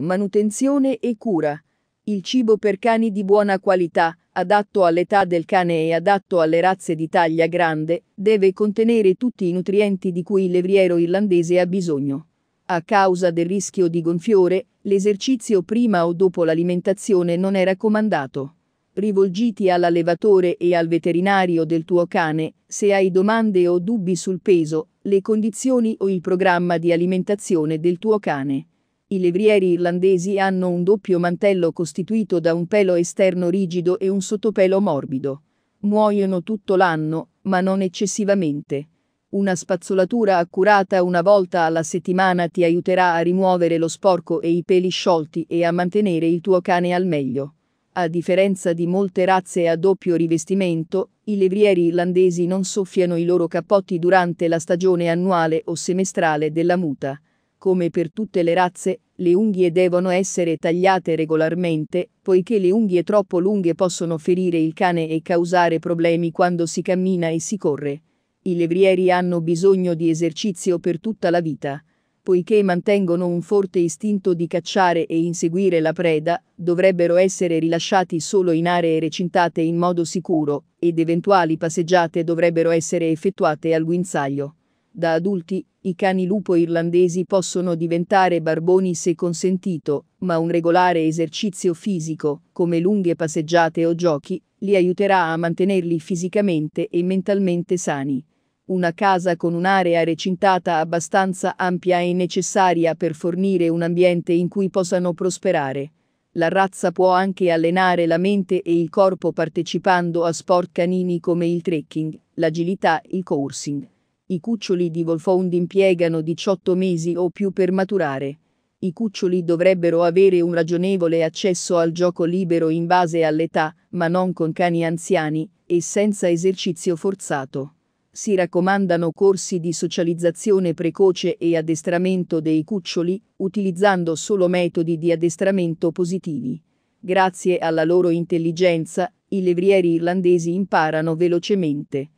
manutenzione e cura. Il cibo per cani di buona qualità, adatto all'età del cane e adatto alle razze di taglia grande, deve contenere tutti i nutrienti di cui il levriero irlandese ha bisogno. A causa del rischio di gonfiore, l'esercizio prima o dopo l'alimentazione non è raccomandato. Rivolgiti all'allevatore e al veterinario del tuo cane, se hai domande o dubbi sul peso, le condizioni o il programma di alimentazione del tuo cane. I levrieri irlandesi hanno un doppio mantello costituito da un pelo esterno rigido e un sottopelo morbido. Muoiono tutto l'anno, ma non eccessivamente. Una spazzolatura accurata una volta alla settimana ti aiuterà a rimuovere lo sporco e i peli sciolti e a mantenere il tuo cane al meglio. A differenza di molte razze a doppio rivestimento, i levrieri irlandesi non soffiano i loro cappotti durante la stagione annuale o semestrale della muta. Come per tutte le razze, le unghie devono essere tagliate regolarmente, poiché le unghie troppo lunghe possono ferire il cane e causare problemi quando si cammina e si corre. I levrieri hanno bisogno di esercizio per tutta la vita. Poiché mantengono un forte istinto di cacciare e inseguire la preda, dovrebbero essere rilasciati solo in aree recintate in modo sicuro, ed eventuali passeggiate dovrebbero essere effettuate al guinzaglio. Da adulti, i cani lupo irlandesi possono diventare barboni se consentito, ma un regolare esercizio fisico, come lunghe passeggiate o giochi, li aiuterà a mantenerli fisicamente e mentalmente sani. Una casa con un'area recintata abbastanza ampia è necessaria per fornire un ambiente in cui possano prosperare. La razza può anche allenare la mente e il corpo partecipando a sport canini come il trekking, l'agilità, il coursing. I cuccioli di Wolfhound impiegano 18 mesi o più per maturare. I cuccioli dovrebbero avere un ragionevole accesso al gioco libero in base all'età, ma non con cani anziani, e senza esercizio forzato. Si raccomandano corsi di socializzazione precoce e addestramento dei cuccioli, utilizzando solo metodi di addestramento positivi. Grazie alla loro intelligenza, i levrieri irlandesi imparano velocemente.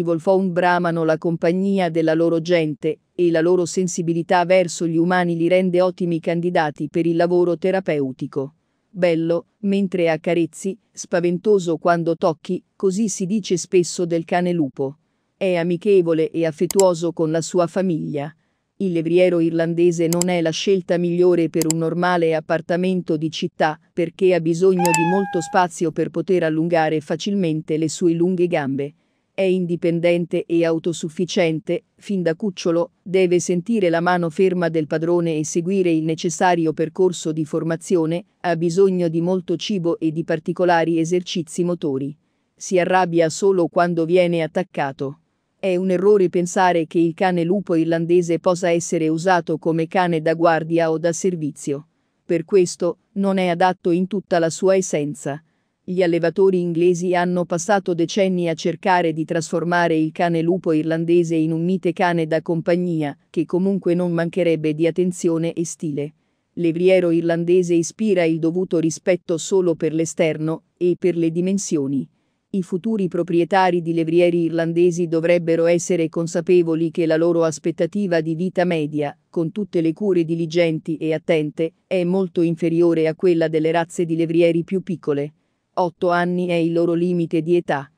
I Wolfhound bramano la compagnia della loro gente, e la loro sensibilità verso gli umani li rende ottimi candidati per il lavoro terapeutico. Bello, mentre accarezzi, spaventoso quando tocchi, così si dice spesso del cane lupo. È amichevole e affettuoso con la sua famiglia. Il levriero irlandese non è la scelta migliore per un normale appartamento di città, perché ha bisogno di molto spazio per poter allungare facilmente le sue lunghe gambe è indipendente e autosufficiente, fin da cucciolo, deve sentire la mano ferma del padrone e seguire il necessario percorso di formazione, ha bisogno di molto cibo e di particolari esercizi motori. Si arrabbia solo quando viene attaccato. È un errore pensare che il cane lupo irlandese possa essere usato come cane da guardia o da servizio. Per questo, non è adatto in tutta la sua essenza gli allevatori inglesi hanno passato decenni a cercare di trasformare il cane lupo irlandese in un mite cane da compagnia, che comunque non mancherebbe di attenzione e stile. L'evriero irlandese ispira il dovuto rispetto solo per l'esterno e per le dimensioni. I futuri proprietari di levrieri irlandesi dovrebbero essere consapevoli che la loro aspettativa di vita media, con tutte le cure diligenti e attente, è molto inferiore a quella delle razze di levrieri più piccole. 8 anni è il loro limite di età.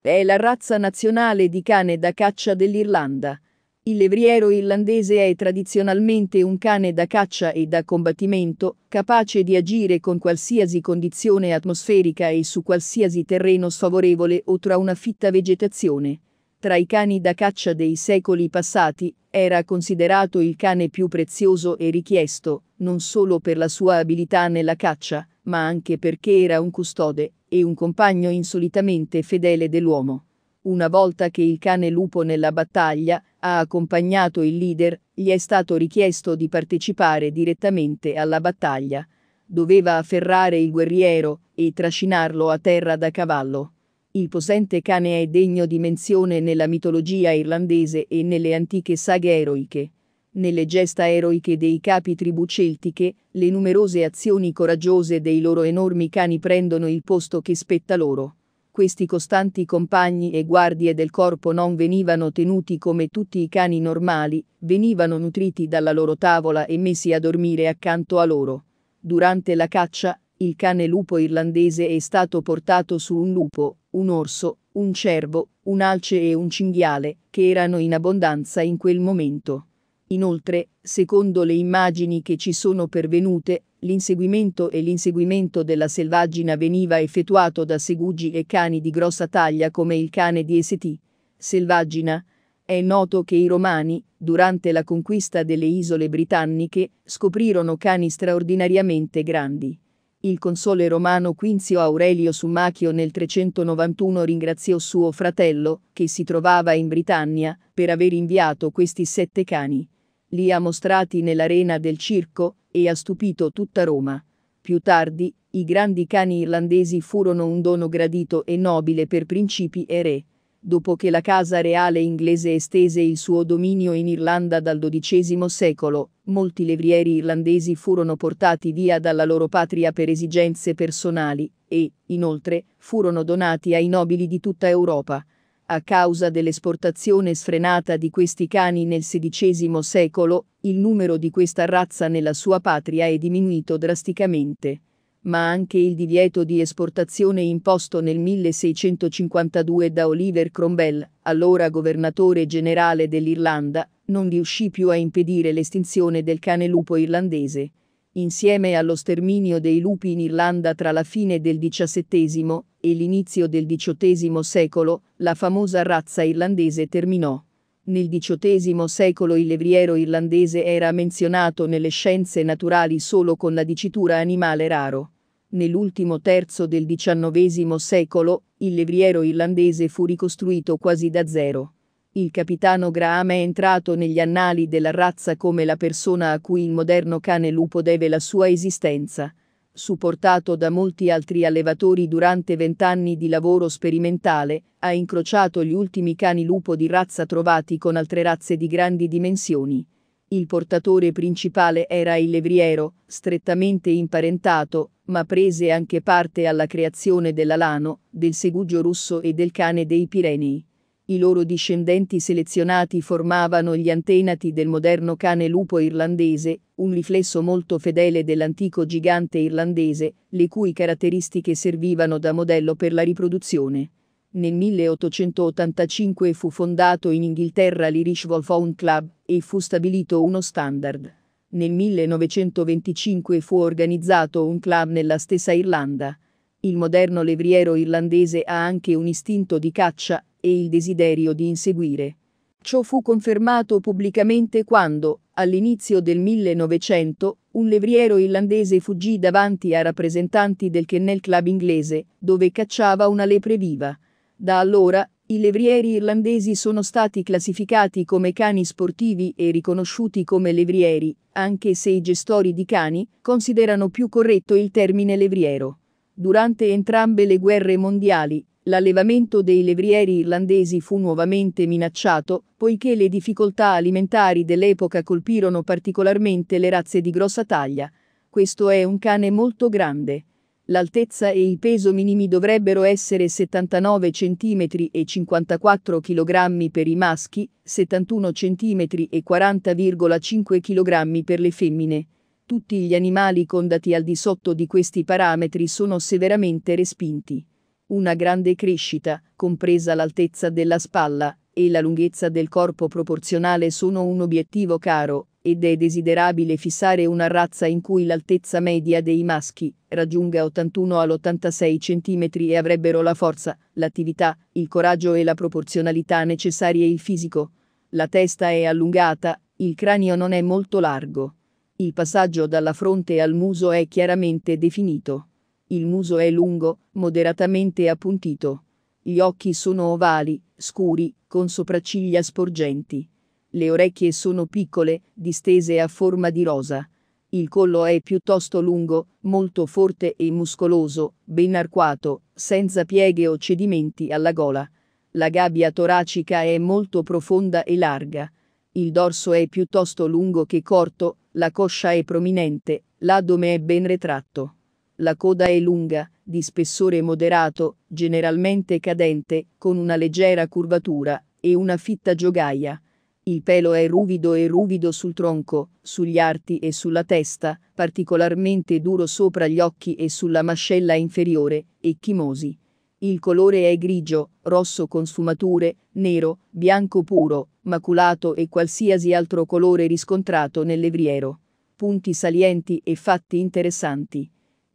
È la razza nazionale di cane da caccia dell'Irlanda. Il levriero irlandese è tradizionalmente un cane da caccia e da combattimento, capace di agire con qualsiasi condizione atmosferica e su qualsiasi terreno sfavorevole o tra una fitta vegetazione tra i cani da caccia dei secoli passati, era considerato il cane più prezioso e richiesto, non solo per la sua abilità nella caccia, ma anche perché era un custode e un compagno insolitamente fedele dell'uomo. Una volta che il cane lupo nella battaglia ha accompagnato il leader, gli è stato richiesto di partecipare direttamente alla battaglia. Doveva afferrare il guerriero e trascinarlo a terra da cavallo. Il possente cane è degno di menzione nella mitologia irlandese e nelle antiche saghe eroiche. Nelle gesta eroiche dei capi tribù celtiche, le numerose azioni coraggiose dei loro enormi cani prendono il posto che spetta loro. Questi costanti compagni e guardie del corpo non venivano tenuti come tutti i cani normali, venivano nutriti dalla loro tavola e messi a dormire accanto a loro. Durante la caccia, il cane lupo irlandese è stato portato su un lupo, un orso, un cervo, un alce e un cinghiale, che erano in abbondanza in quel momento. Inoltre, secondo le immagini che ci sono pervenute, l'inseguimento e l'inseguimento della selvaggina veniva effettuato da segugi e cani di grossa taglia come il cane di St. Selvaggina. È noto che i romani, durante la conquista delle isole britanniche, scoprirono cani straordinariamente grandi. Il console romano Quinzio Aurelio Summachio nel 391 ringraziò suo fratello, che si trovava in Britannia, per aver inviato questi sette cani. Li ha mostrati nell'arena del circo e ha stupito tutta Roma. Più tardi, i grandi cani irlandesi furono un dono gradito e nobile per principi e re dopo che la casa reale inglese estese il suo dominio in Irlanda dal XII secolo, molti levrieri irlandesi furono portati via dalla loro patria per esigenze personali e, inoltre, furono donati ai nobili di tutta Europa. A causa dell'esportazione sfrenata di questi cani nel XVI secolo, il numero di questa razza nella sua patria è diminuito drasticamente ma anche il divieto di esportazione imposto nel 1652 da Oliver Cromwell, allora governatore generale dell'Irlanda, non riuscì più a impedire l'estinzione del cane lupo irlandese. Insieme allo sterminio dei lupi in Irlanda tra la fine del XVII e l'inizio del XVIII secolo, la famosa razza irlandese terminò. Nel XVIII secolo il levriero irlandese era menzionato nelle scienze naturali solo con la dicitura animale raro. Nell'ultimo terzo del XIX secolo, il levriero irlandese fu ricostruito quasi da zero. Il capitano Graham è entrato negli annali della razza come la persona a cui il moderno cane lupo deve la sua esistenza supportato da molti altri allevatori durante vent'anni di lavoro sperimentale, ha incrociato gli ultimi cani lupo di razza trovati con altre razze di grandi dimensioni. Il portatore principale era il levriero, strettamente imparentato, ma prese anche parte alla creazione dell'alano, del segugio russo e del cane dei Pirenei. I loro discendenti selezionati formavano gli antenati del moderno cane lupo irlandese, un riflesso molto fedele dell'antico gigante irlandese, le cui caratteristiche servivano da modello per la riproduzione. Nel 1885 fu fondato in Inghilterra l'Irish Wolfhound Club e fu stabilito uno standard. Nel 1925 fu organizzato un club nella stessa Irlanda. Il moderno levriero irlandese ha anche un istinto di caccia e il desiderio di inseguire. Ciò fu confermato pubblicamente quando, all'inizio del 1900, un levriero irlandese fuggì davanti a rappresentanti del Kennel Club inglese, dove cacciava una lepre viva. Da allora, i levrieri irlandesi sono stati classificati come cani sportivi e riconosciuti come levrieri, anche se i gestori di cani considerano più corretto il termine levriero. Durante entrambe le guerre mondiali, l'allevamento dei levrieri irlandesi fu nuovamente minacciato, poiché le difficoltà alimentari dell'epoca colpirono particolarmente le razze di grossa taglia. Questo è un cane molto grande. L'altezza e il peso minimi dovrebbero essere 79 cm e 54 kg per i maschi, 71 cm e 40,5 kg per le femmine. Tutti gli animali condati al di sotto di questi parametri sono severamente respinti una grande crescita, compresa l'altezza della spalla e la lunghezza del corpo proporzionale sono un obiettivo caro, ed è desiderabile fissare una razza in cui l'altezza media dei maschi raggiunga 81 all'86 cm e avrebbero la forza, l'attività, il coraggio e la proporzionalità necessarie il fisico. La testa è allungata, il cranio non è molto largo. Il passaggio dalla fronte al muso è chiaramente definito. Il muso è lungo, moderatamente appuntito. Gli occhi sono ovali, scuri, con sopracciglia sporgenti. Le orecchie sono piccole, distese a forma di rosa. Il collo è piuttosto lungo, molto forte e muscoloso, ben arcuato, senza pieghe o cedimenti alla gola. La gabbia toracica è molto profonda e larga. Il dorso è piuttosto lungo che corto, la coscia è prominente, l'addome è ben retratto. La coda è lunga, di spessore moderato, generalmente cadente, con una leggera curvatura, e una fitta giogaia. Il pelo è ruvido e ruvido sul tronco, sugli arti e sulla testa, particolarmente duro sopra gli occhi e sulla mascella inferiore, e chimosi. Il colore è grigio, rosso con sfumature, nero, bianco puro, maculato e qualsiasi altro colore riscontrato nel levriero. Punti salienti e fatti interessanti.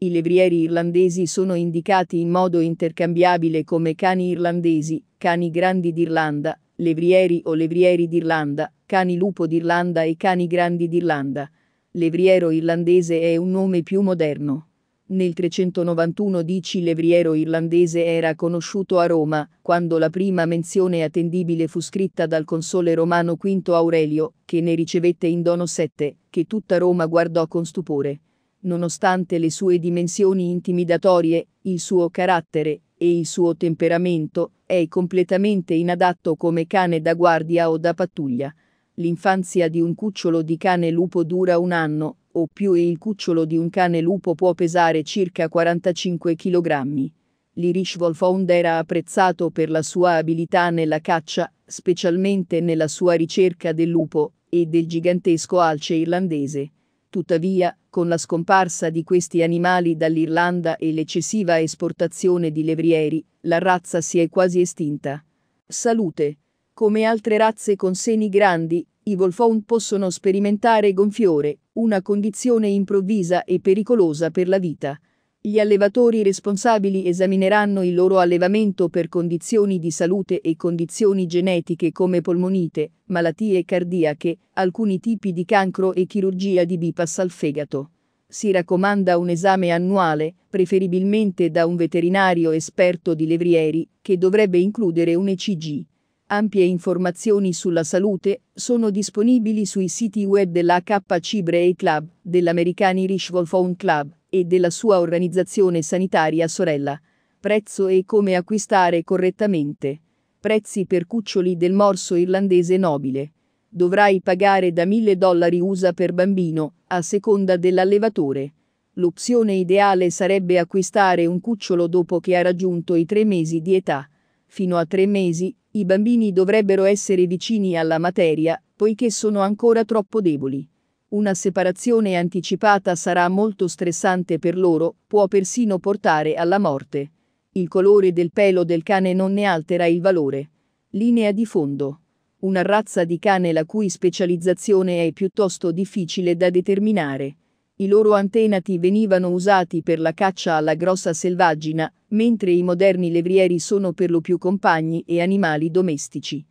I levrieri irlandesi sono indicati in modo intercambiabile come cani irlandesi, cani grandi d'Irlanda, levrieri o levrieri d'Irlanda, cani lupo d'Irlanda e cani grandi d'Irlanda. Levriero irlandese è un nome più moderno. Nel 391 dici levriero irlandese era conosciuto a Roma, quando la prima menzione attendibile fu scritta dal console romano V Aurelio, che ne ricevette in dono sette, che tutta Roma guardò con stupore. Nonostante le sue dimensioni intimidatorie, il suo carattere e il suo temperamento, è completamente inadatto come cane da guardia o da pattuglia. L'infanzia di un cucciolo di cane lupo dura un anno o più e il cucciolo di un cane lupo può pesare circa 45 kg. L'Irish Wolfhound era apprezzato per la sua abilità nella caccia, specialmente nella sua ricerca del lupo e del gigantesco alce irlandese. Tuttavia, con la scomparsa di questi animali dall'Irlanda e l'eccessiva esportazione di levrieri, la razza si è quasi estinta. Salute. Come altre razze con seni grandi, i Wolfhound possono sperimentare gonfiore, una condizione improvvisa e pericolosa per la vita. Gli allevatori responsabili esamineranno il loro allevamento per condizioni di salute e condizioni genetiche come polmonite, malattie cardiache, alcuni tipi di cancro e chirurgia di bypass al fegato. Si raccomanda un esame annuale, preferibilmente da un veterinario esperto di levrieri, che dovrebbe includere un ECG. Ampie informazioni sulla salute sono disponibili sui siti web dell'AKC Brei Club, dell'American Irish Wolf Club e della sua organizzazione sanitaria sorella. Prezzo e come acquistare correttamente. Prezzi per cuccioli del morso irlandese nobile. Dovrai pagare da 1000 dollari USA per bambino, a seconda dell'allevatore. L'opzione ideale sarebbe acquistare un cucciolo dopo che ha raggiunto i tre mesi di età. Fino a tre mesi, i bambini dovrebbero essere vicini alla materia, poiché sono ancora troppo deboli. Una separazione anticipata sarà molto stressante per loro, può persino portare alla morte. Il colore del pelo del cane non ne altera il valore. Linea di fondo. Una razza di cane la cui specializzazione è piuttosto difficile da determinare. I loro antenati venivano usati per la caccia alla grossa selvaggina, mentre i moderni levrieri sono per lo più compagni e animali domestici.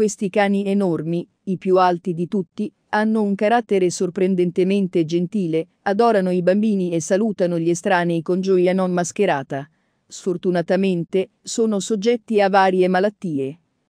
Questi cani enormi, i più alti di tutti, hanno un carattere sorprendentemente gentile, adorano i bambini e salutano gli estranei con gioia non mascherata. Sfortunatamente, sono soggetti a varie malattie.